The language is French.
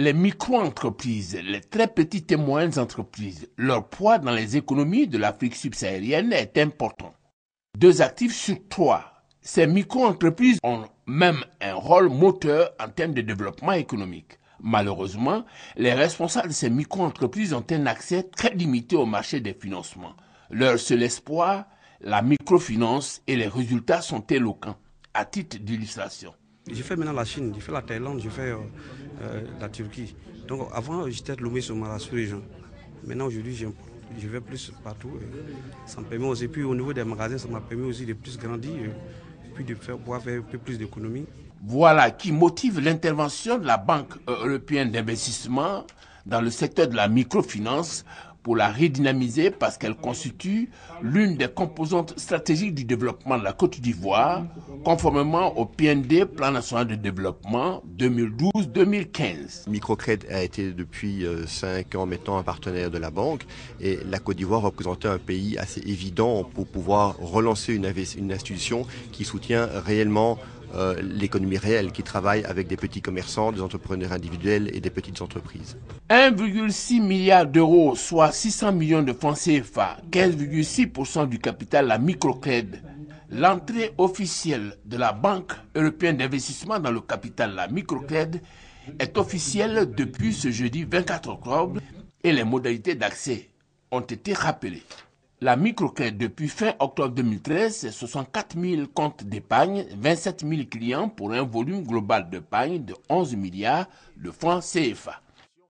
les micro-entreprises, les très petites et moyennes entreprises, leur poids dans les économies de l'Afrique subsaharienne est important. Deux actifs sur trois. Ces micro-entreprises ont même un rôle moteur en termes de développement économique. Malheureusement, les responsables de ces micro-entreprises ont un accès très limité au marché des financements. Leur seul espoir, la microfinance et les résultats sont éloquents. À titre d'illustration, j'ai fait maintenant la Chine, j'ai fait la Thaïlande, j'ai fait euh, euh, la Turquie. Donc avant, j'étais Lomé sur ma région. Maintenant, aujourd'hui, je vais plus partout. Euh, ça me permet aussi, puis au niveau des magasins, ça m'a permis aussi de plus grandir, et puis de faire, pouvoir faire un peu plus d'économie. Voilà qui motive l'intervention de la Banque européenne d'investissement dans le secteur de la microfinance pour la redynamiser parce qu'elle constitue l'une des composantes stratégiques du développement de la Côte d'Ivoire, conformément au PND, Plan national de développement 2012-2015. Microcred a été depuis euh, cinq ans maintenant un partenaire de la banque et la Côte d'Ivoire représentait un pays assez évident pour pouvoir relancer une institution qui soutient réellement euh, l'économie réelle qui travaille avec des petits commerçants, des entrepreneurs individuels et des petites entreprises. 1,6 milliard d'euros, soit 600 millions de francs CFA, 15,6% du capital à microcred. L'entrée officielle de la Banque européenne d'investissement dans le capital, la microcred, est officielle depuis ce jeudi 24 octobre et les modalités d'accès ont été rappelées. La microcrédit depuis fin octobre 2013, 64 000 comptes d'épargne, 27 000 clients pour un volume global de d'épargne de 11 milliards de francs CFA.